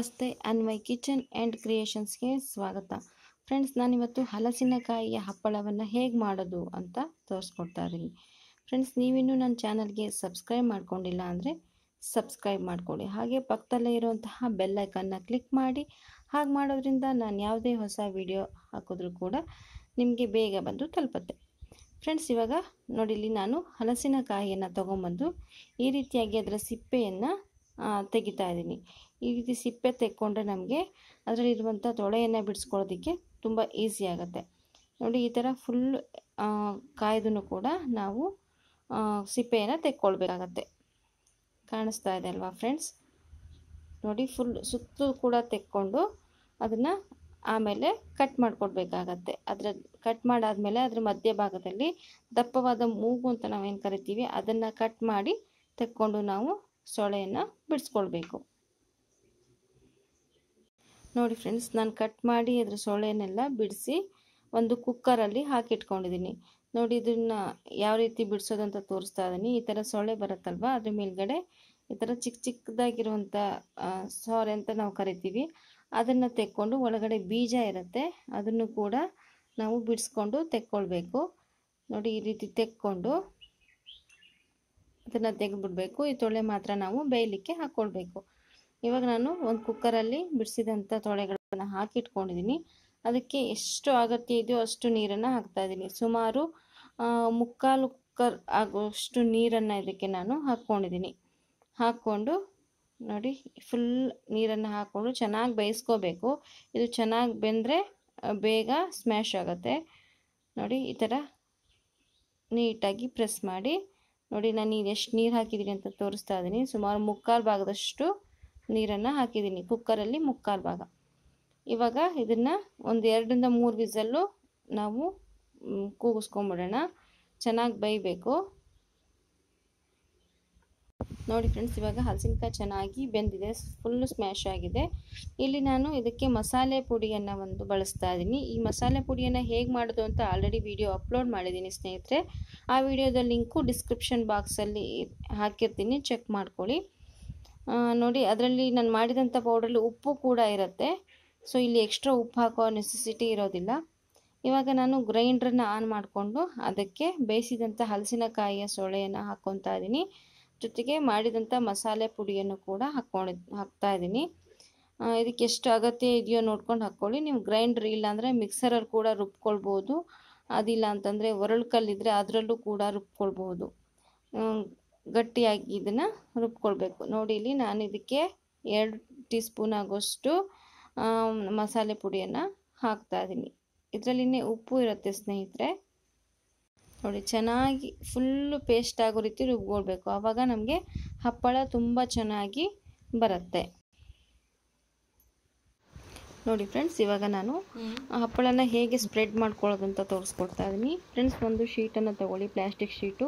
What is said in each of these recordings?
ನಮಸ್ತೆ ಮೈ kitchen and ಕ್ರಿಯೇಷನ್ಸ್ಗೆ ಸ್ವಾಗತ friends ನಾನಿವತ್ತು ಹಲಸಿನಕಾಯಿಯ ಹಪ್ಪಳವನ್ನು ಹೇಗೆ ಮಾಡೋದು ಅಂತ ತೋರಿಸ್ಕೊಡ್ತಾ ಇದ್ದೀನಿ ಫ್ರೆಂಡ್ಸ್ ನೀವಿನ್ನೂ ನನ್ನ ಚಾನಲ್ಗೆ ಸಬ್ಸ್ಕ್ರೈಬ್ ಮಾಡ್ಕೊಂಡಿಲ್ಲ ಅಂದರೆ ಸಬ್ಸ್ಕ್ರೈಬ್ ಮಾಡಿಕೊಳ್ಳಿ ಹಾಗೆ ಪಕ್ಕದಲ್ಲೇ ಇರುವಂತಹ ಬೆಲ್ಲೈಕನ್ನ ಕ್ಲಿಕ್ ಮಾಡಿ ಹಾಗೆ ಮಾಡೋದ್ರಿಂದ ನಾನು ಯಾವುದೇ ಹೊಸ ವಿಡಿಯೋ ಹಾಕಿದ್ರೂ ಕೂಡ ನಿಮಗೆ ಬೇಗ ಬಂದು ತಲುಪತ್ತೆ ಫ್ರೆಂಡ್ಸ್ ಇವಾಗ ನೋಡಿಲಿ ನಾನು ಹಲಸಿನಕಾಯಿಯನ್ನು ತೊಗೊಂಬಂದು ಈ ರೀತಿಯಾಗಿ ಅದರ ಸಿಪ್ಪೆಯನ್ನು ತೆಗಿತಾ ಇದ್ದೀನಿ ಈ ರೀತಿ ಸಿಪ್ಪೆ ತೆಕ್ಕೊಂಡ್ರೆ ನಮಗೆ ಅದರಲ್ಲಿರುವಂಥ ತೊಳೆಯನ್ನು ಬಿಡಿಸ್ಕೊಳ್ಳೋದಕ್ಕೆ ತುಂಬ ಈಸಿ ಆಗುತ್ತೆ ನೋಡಿ ಈ ಥರ ಫುಲ್ ಕಾಯ್ದು ಕೂಡ ನಾವು ಸಿಪ್ಪೆಯನ್ನು ತೆಕ್ಕೊಳ್ಬೇಕಾಗತ್ತೆ ಕಾಣಿಸ್ತಾ ಇದೆ ಅಲ್ವಾ ಫ್ರೆಂಡ್ಸ್ ನೋಡಿ ಫುಲ್ ಸುತ್ತೂ ಕೂಡ ತೆಕ್ಕೊಂಡು ಅದನ್ನು ಆಮೇಲೆ ಕಟ್ ಮಾಡಿಕೊಡ್ಬೇಕಾಗತ್ತೆ ಅದರ ಕಟ್ ಮಾಡಾದಮೇಲೆ ಅದರ ಮಧ್ಯಭಾಗದಲ್ಲಿ ದಪ್ಪವಾದ ಮೂಗು ಅಂತ ನಾವೇನು ಕರಿತೀವಿ ಅದನ್ನು ಕಟ್ ಮಾಡಿ ತೆಕ್ಕೊಂಡು ನಾವು ಸೊಳೆಯನ್ನು ಬಿಡಿಸ್ಕೊಳ್ಬೇಕು ನೋಡಿ ಫ್ರೆಂಡ್ಸ್ ನಾನು ಕಟ್ ಮಾಡಿ ಅದ್ರ ಸೊಳೆಯನ್ನೆಲ್ಲ ಬಿಡಿಸಿ ಒಂದು ಕುಕ್ಕರಲ್ಲಿ ಹಾಕಿಟ್ಕೊಂಡಿದ್ದೀನಿ ನೋಡಿ ಇದನ್ನ ಯಾವ ರೀತಿ ಬಿಡಿಸೋದು ಅಂತ ತೋರಿಸ್ತಾ ಇದ್ದೀನಿ ಈ ಥರ ಸೊಳ್ಳೆ ಬರುತ್ತಲ್ವ ಅದ್ರ ಮೇಲ್ಗಡೆ ಈ ಥರ ಚಿಕ್ಕ ಚಿಕ್ಕದಾಗಿರುವಂಥ ಸೊರೆ ಅಂತ ನಾವು ಕರಿತೀವಿ ಅದನ್ನು ತೆಕ್ಕೊಂಡು ಒಳಗಡೆ ಬೀಜ ಇರುತ್ತೆ ಅದನ್ನು ಕೂಡ ನಾವು ಬಿಡಿಸ್ಕೊಂಡು ತೆಕ್ಕೊಳ್ಬೇಕು ನೋಡಿ ಈ ರೀತಿ ತೆಕ್ಕೊಂಡು ಇದನ್ನು ತೆಗೆದ್ಬಿಡ್ಬೇಕು ಈ ತೊಳೆ ಮಾತ್ರ ನಾವು ಬೇಯಲಿಕ್ಕೆ ಹಾಕ್ಕೊಳ್ಬೇಕು ಇವಾಗ ನಾನು ಒಂದು ಕುಕ್ಕರಲ್ಲಿ ಬಿಡಿಸಿದಂಥ ತೊಳೆಗಳನ್ನು ಹಾಕಿಟ್ಕೊಂಡಿದ್ದೀನಿ ಅದಕ್ಕೆ ಎಷ್ಟು ಅಗತ್ಯ ಇದೆಯೋ ಅಷ್ಟು ನೀರನ್ನು ಹಾಕ್ತಾ ಇದ್ದೀನಿ ಸುಮಾರು ಮುಕ್ಕಾಲು ಕುಕ್ಕರ್ ಆಗೋಷ್ಟು ನೀರನ್ನು ಇದಕ್ಕೆ ನಾನು ಹಾಕ್ಕೊಂಡಿದ್ದೀನಿ ಹಾಕ್ಕೊಂಡು ನೋಡಿ ಫುಲ್ ನೀರನ್ನು ಹಾಕ್ಕೊಂಡು ಚೆನ್ನಾಗಿ ಬೇಯಿಸ್ಕೋಬೇಕು ಇದು ಚೆನ್ನಾಗಿ ಬೆಂದರೆ ಬೇಗ ಸ್ಮ್ಯಾಶ್ ಆಗುತ್ತೆ ನೋಡಿ ಈ ಥರ ನೀಟಾಗಿ ಪ್ರೆಸ್ ಮಾಡಿ ನೋಡಿ ನಾನು ಈಗ ಎಷ್ಟು ನೀರು ಹಾಕಿದ್ದೀನಿ ಅಂತ ತೋರಿಸ್ತಾ ಇದ್ದೀನಿ ಸುಮಾರು ಮುಕ್ಕಾಲು ಭಾಗದಷ್ಟು ನೀರನ್ನು ಹಾಕಿದ್ದೀನಿ ಕುಕ್ಕರಲ್ಲಿ ಮುಕ್ಕಾಲು ಭಾಗ ಇವಾಗ ಇದನ್ನು ಒಂದು ಎರಡರಿಂದ ಮೂರು ವಿಸಲ್ಲು ನಾವು ಕೂಗಿಸ್ಕೊಂಬಿಡೋಣ ಚೆನ್ನಾಗಿ ಬೇಯಬೇಕು ನೋಡಿ ಫ್ರೆಂಡ್ಸ್ ಇವಾಗ ಹಲಸಿನಕಾಯಿ ಚೆನ್ನಾಗಿ ಬೆಂದಿದೆ ಫುಲ್ಲು ಸ್ಮ್ಯಾಶ್ ಆಗಿದೆ ಇಲ್ಲಿ ನಾನು ಇದಕ್ಕೆ ಮಸಾಲೆ ಪುಡಿಯನ್ನು ಒಂದು ಬಳಸ್ತಾ ಇದ್ದೀನಿ ಈ ಮಸಾಲೆ ಪುಡಿಯನ್ನು ಹೇಗೆ ಮಾಡೋದು ಅಂತ ಆಲ್ರೆಡಿ ವಿಡಿಯೋ ಅಪ್ಲೋಡ್ ಮಾಡಿದ್ದೀನಿ ಸ್ನೇಹಿತರೆ ಆ ವಿಡಿಯೋದ ಲಿಂಕು ಡಿಸ್ಕ್ರಿಪ್ಷನ್ ಬಾಕ್ಸಲ್ಲಿ ಹಾಕಿರ್ತೀನಿ ಚೆಕ್ ಮಾಡ್ಕೊಳ್ಳಿ ನೋಡಿ ಅದರಲ್ಲಿ ನಾನು ಮಾಡಿದಂಥ ಪೌಡ್ರಲ್ಲಿ ಉಪ್ಪು ಕೂಡ ಇರುತ್ತೆ ಸೊ ಇಲ್ಲಿ ಎಕ್ಸ್ಟ್ರಾ ಉಪ್ಪು ಹಾಕೋ ನೆಸೆಸಿಟಿ ಇರೋದಿಲ್ಲ ಇವಾಗ ನಾನು ಗ್ರೈಂಡ್ರನ್ನ ಆನ್ ಮಾಡಿಕೊಂಡು ಅದಕ್ಕೆ ಬೇಯಿಸಿದಂಥ ಹಲಸಿನಕಾಯಿಯ ಸೊಳೆಯನ್ನು ಹಾಕ್ಕೊತಾ ಇದ್ದೀನಿ ಜೊತೆಗೆ ಮಾಡಿದಂಥ ಮಸಾಲೆ ಪುಡಿಯನ್ನು ಕೂಡ ಹಾಕ್ಕೊಂಡು ಹಾಕ್ತಾ ಇದ್ದೀನಿ ಇದಕ್ಕೆ ಎಷ್ಟು ಅಗತ್ಯ ಇದೆಯೋ ನೋಡ್ಕೊಂಡು ಹಾಕ್ಕೊಳ್ಳಿ ನೀವು ಗ್ರೈಂಡ್ರ್ ಇಲ್ಲಾಂದರೆ ಮಿಕ್ಸರಲ್ಲಿ ಕೂಡ ರುಬ್ಕೊಳ್ಬೋದು ಅದಿಲ್ಲ ಅಂತಂದರೆ ಒರಳು ಕಲ್ಲಿದ್ದರೆ ಅದರಲ್ಲೂ ಕೂಡ ರುಬ್ಕೊಳ್ಬೋದು ಗಟ್ಟಿಯಾಗಿ ಇದನ್ನು ರುಬ್ಕೊಳ್ಬೇಕು ನೋಡಿ ಇಲ್ಲಿ ನಾನು ಇದಕ್ಕೆ ಎರಡು ಟೀ ಸ್ಪೂನ್ ಆಗೋಷ್ಟು ಮಸಾಲೆ ಪುಡಿಯನ್ನು ಹಾಕ್ತಾ ಇದ್ದೀನಿ ಇದರಲ್ಲಿ ಉಪ್ಪು ಇರುತ್ತೆ ಸ್ನೇಹಿತರೆ ನೋಡಿ ಚೆನ್ನಾಗಿ ಫುಲ್ಲು ಪೇಸ್ಟ್ ಆಗೋ ರೀತಿ ರುಬ್ಕೊಳ್ಬೇಕು ಆವಾಗ ನಮಗೆ ಹಪ್ಪಳ ತುಂಬ ಚೆನ್ನಾಗಿ ಬರುತ್ತೆ ನೋಡಿ ಫ್ರೆಂಡ್ಸ್ ಇವಾಗ ನಾನು ಹಪ್ಪಳನ ಹೇಗೆ ಸ್ಪ್ರೆಡ್ ಮಾಡ್ಕೊಳ್ಳೋದು ಅಂತ ತೋರಿಸ್ಕೊಡ್ತಾ ಇದ್ದೀನಿ ಫ್ರೆಂಡ್ಸ್ ಒಂದು ಶೀಟನ್ನು ತೊಗೊಳ್ಳಿ ಪ್ಲಾಸ್ಟಿಕ್ ಶೀಟು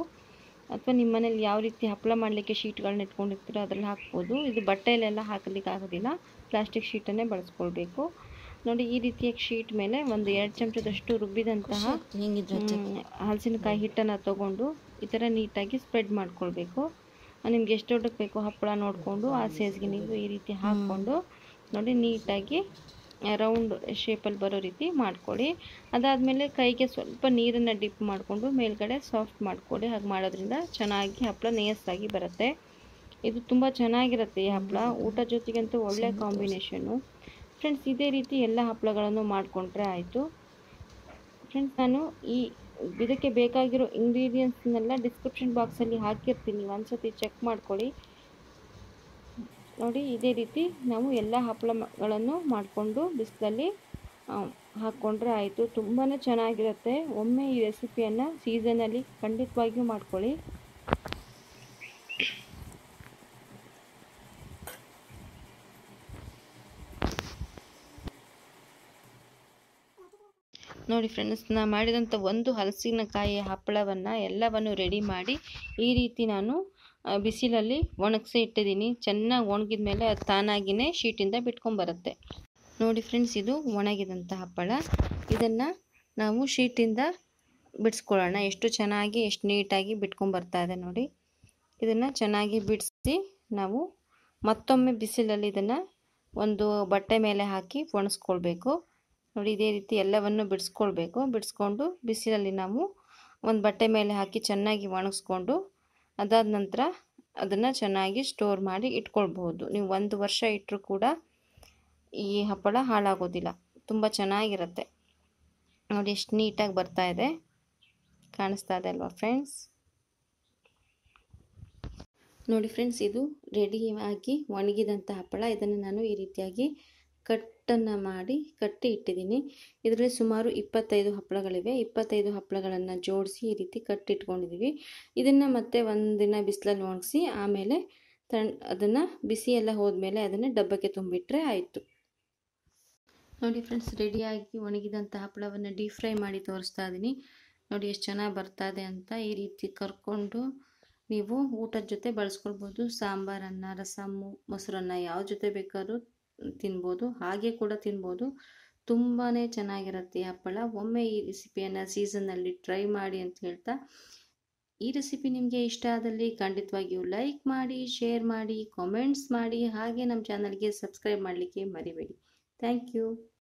ಅಥವಾ ನಿಮ್ಮ ಮನೇಲಿ ಯಾವ ರೀತಿ ಹಪ್ಪಳ ಮಾಡಲಿಕ್ಕೆ ಶೀಟ್ಗಳನ್ನ ಇಟ್ಕೊಂಡಿರ್ತೀರೋ ಅದರಲ್ಲಿ ಹಾಕ್ಬೋದು ಇದು ಬಟ್ಟೆಯಲ್ಲೆಲ್ಲ ಹಾಕಲಿಕ್ಕೆ ಆಗೋದಿಲ್ಲ ಪ್ಲಾಸ್ಟಿಕ್ ಶೀಟನ್ನೇ ಬಳಸ್ಕೊಳ್ಬೇಕು ನೋಡಿ ಈ ರೀತಿಯ ಶೀಟ್ ಮೇಲೆ ಒಂದು ಎರಡು ಚಮಚದಷ್ಟು ರುಬ್ಬಿದಂತಹ ಹಲಸಿನಕಾಯಿ ಹಿಟ್ಟನ್ನು ತಗೊಂಡು ಈ ಥರ ನೀಟಾಗಿ ಸ್ಪ್ರೆಡ್ ಮಾಡ್ಕೊಳ್ಬೇಕು ನಿಮ್ಗೆ ಎಷ್ಟು ದೊಡ್ಡಕ್ಕೆ ಬೇಕು ಹಪ್ಪಳ ನೋಡಿಕೊಂಡು ಆ ಸೈಜ್ಗೆ ನೀವು ಈ ರೀತಿ ಹಾಕ್ಕೊಂಡು ನೋಡಿ ನೀಟಾಗಿ ರೌಂಡ್ ಶೇಪಲ್ಲಿ ಬರೋ ರೀತಿ ಮಾಡ್ಕೊಳ್ಳಿ ಅದಾದಮೇಲೆ ಕೈಗೆ ಸ್ವಲ್ಪ ನೀರನ್ನು ಡಿಪ್ ಮಾಡಿಕೊಂಡು ಮೇಲ್ಗಡೆ ಸಾಫ್ಟ್ ಮಾಡಿಕೊಡಿ ಹಾಗೆ ಮಾಡೋದ್ರಿಂದ ಚೆನ್ನಾಗಿ ಹಪ್ಪಳ ನೇಯಸ್ಸಾಗಿ ಬರುತ್ತೆ ಇದು ತುಂಬ ಚೆನ್ನಾಗಿರುತ್ತೆ ಈ ಹಪ್ಪಳ ಊಟ ಜೊತೆಗಂತೂ ಒಳ್ಳೆಯ ಕಾಂಬಿನೇಷನ್ನು ಫ್ರೆಂಡ್ಸ್ ಇದೇ ರೀತಿ ಎಲ್ಲ ಹಪ್ಪಳಗಳನ್ನು ಮಾಡಿಕೊಂಡ್ರೆ ಆಯಿತು ಫ್ರೆಂಡ್ಸ್ ನಾನು ಈ ಇದಕ್ಕೆ ಬೇಕಾಗಿರೋ ಇಂಗ್ರೀಡಿಯೆಂಟ್ಸ್ನೆಲ್ಲ ಡಿಸ್ಕ್ರಿಪ್ಷನ್ ಬಾಕ್ಸಲ್ಲಿ ಹಾಕಿರ್ತೀನಿ ಒಂದು ಸತಿ ಚೆಕ್ ಮಾಡ್ಕೊಳ್ಳಿ ನೋಡಿ ಇದೇ ರೀತಿ ನಾವು ಎಲ್ಲ ಹಪ್ಪಳಗಳನ್ನು ಮಾಡಿಕೊಂಡು ಬಿಸಿಲಲ್ಲಿ ಹಾಕ್ಕೊಂಡ್ರೆ ಆಯಿತು ತುಂಬಾ ಚೆನ್ನಾಗಿರುತ್ತೆ ಒಮ್ಮೆ ಈ ರೆಸಿಪಿಯನ್ನು ಸೀಸನಲ್ಲಿ ಖಂಡಿತವಾಗಿಯೂ ಮಾಡ್ಕೊಳ್ಳಿ ನೋಡಿ ಫ್ರೆಂಡ್ಸ್ ನಾನು ಮಾಡಿದಂಥ ಒಂದು ಹಲಸಿನಕಾಯಿ ಹಪ್ಪಳವನ್ನು ಎಲ್ಲವನ್ನು ರೆಡಿ ಮಾಡಿ ಈ ರೀತಿ ನಾನು ಬಿಸಿಲಲ್ಲಿ ಒಣಗಿಸಿ ಇಟ್ಟಿದ್ದೀನಿ ಚೆನ್ನಾಗಿ ಒಣಗಿದ ಮೇಲೆ ಅದು ತಾನಾಗಿಯೇ ಶೀಟಿಂದ ಬಿಟ್ಕೊಂಬರುತ್ತೆ ನೋಡಿ ಫ್ರೆಂಡ್ಸ್ ಇದು ಒಣಗಿದಂಥ ಹಪ್ಪಳ ಇದನ್ನು ನಾವು ಶೀಟಿಂದ ಬಿಡಿಸ್ಕೊಳ್ಳೋಣ ಎಷ್ಟು ಚೆನ್ನಾಗಿ ಎಷ್ಟು ನೀಟಾಗಿ ಬಿಟ್ಕೊಂಬರ್ತಾ ಇದೆ ನೋಡಿ ಇದನ್ನು ಚೆನ್ನಾಗಿ ಬಿಡಿಸಿ ನಾವು ಮತ್ತೊಮ್ಮೆ ಬಿಸಿಲಲ್ಲಿ ಇದನ್ನು ಒಂದು ಬಟ್ಟೆ ಮೇಲೆ ಹಾಕಿ ಒಣಸ್ಕೊಳ್ಬೇಕು ನೋಡಿ ಇದೇ ರೀತಿ ಎಲ್ಲವನ್ನು ಬಿಡಿಸ್ಕೊಳ್ಬೇಕು ಬಿಡಿಸ್ಕೊಂಡು ಬಿಸಿಲಲ್ಲಿ ನಾವು ಒಂದು ಬಟ್ಟೆ ಮೇಲೆ ಹಾಕಿ ಚೆನ್ನಾಗಿ ಒಣಗಿಸ್ಕೊಂಡು ಅದಾದ ನಂತರ ಅದನ್ನು ಚೆನ್ನಾಗಿ ಸ್ಟೋರ್ ಮಾಡಿ ಇಟ್ಕೊಳ್ಬಹುದು ನೀವು ಒಂದು ವರ್ಷ ಇಟ್ಟರೂ ಕೂಡ ಈ ಹಪ್ಪಳ ಹಾಳಾಗೋದಿಲ್ಲ ತುಂಬ ಚೆನ್ನಾಗಿರುತ್ತೆ ನೋಡಿ ಎಷ್ಟು ನೀಟಾಗಿ ಬರ್ತಾ ಇದೆ ಕಾಣಿಸ್ತಾ ಇದೆ ಅಲ್ವಾ ಫ್ರೆಂಡ್ಸ್ ನೋಡಿ ಫ್ರೆಂಡ್ಸ್ ಇದು ರೆಡಿ ಆಗಿ ಒಣಗಿದಂಥ ಹಪ್ಪಳ ಇದನ್ನು ನಾನು ಈ ರೀತಿಯಾಗಿ ಕಟ್ಟನ್ನು ಮಾಡಿ ಕಟ್ಟಿ ಇಟ್ಟಿದ್ದೀನಿ ಇದರಲ್ಲಿ ಸುಮಾರು ಇಪ್ಪತ್ತೈದು ಹಪ್ಪಳಗಳಿವೆ ಇಪ್ಪತ್ತೈದು ಹಪ್ಪಳಗಳನ್ನು ಜೋಡಿಸಿ ಈ ರೀತಿ ಕಟ್ಟಿಟ್ಕೊಂಡಿದ್ದೀವಿ ಇದನ್ನು ಮತ್ತೆ ಒಂದಿನ ಬಿಸಿಲಲ್ಲಿ ಒಣಗಿಸಿ ಆಮೇಲೆ ತಣ್ಣ ಅದನ್ನು ಬಿಸಿ ಎಲ್ಲ ಹೋದ್ಮೇಲೆ ಅದನ್ನು ಡಬ್ಬಕ್ಕೆ ತುಂಬಿಟ್ರೆ ಆಯಿತು ನೋಡಿ ಫ್ರೆಂಡ್ಸ್ ರೆಡಿಯಾಗಿ ಒಣಗಿದಂಥ ಹಪ್ಪಳವನ್ನು ಡೀಪ್ ಫ್ರೈ ಮಾಡಿ ತೋರಿಸ್ತಾ ಇದ್ದೀನಿ ನೋಡಿ ಎಷ್ಟು ಚೆನ್ನಾಗಿ ಬರ್ತಾ ಇದೆ ಅಂತ ಈ ರೀತಿ ಕರ್ಕೊಂಡು ನೀವು ಊಟದ ಜೊತೆ ಬಳಸ್ಕೊಳ್ಬೋದು ಸಾಂಬಾರನ್ನು ರಸಮ್ಮು ಮೊಸರನ್ನ ಯಾವ ಜೊತೆ ಬೇಕಾದರೂ ತಿನ್ಬೋದು ಹಾಗೆ ಕೂಡ ತಿನ್ಬೋದು ತುಂಬಾ ಚೆನ್ನಾಗಿರುತ್ತೆ ಈ ಹಪ್ಪಳ ಒಮ್ಮೆ ಈ ರೆಸಿಪಿಯನ್ನು ಸೀಸನ್ನಲ್ಲಿ ಟ್ರೈ ಮಾಡಿ ಅಂತ ಹೇಳ್ತಾ ಈ ರೆಸಿಪಿ ನಿಮಗೆ ಇಷ್ಟ ಆದಲ್ಲಿ ಖಂಡಿತವಾಗಿಯೂ ಲೈಕ್ ಮಾಡಿ ಶೇರ್ ಮಾಡಿ ಕಾಮೆಂಟ್ಸ್ ಮಾಡಿ ಹಾಗೆ ನಮ್ಮ ಚಾನಲ್ಗೆ ಸಬ್ಸ್ಕ್ರೈಬ್ ಮಾಡಲಿಕ್ಕೆ ಮರಿಬೇಡಿ ಥ್ಯಾಂಕ್ ಯು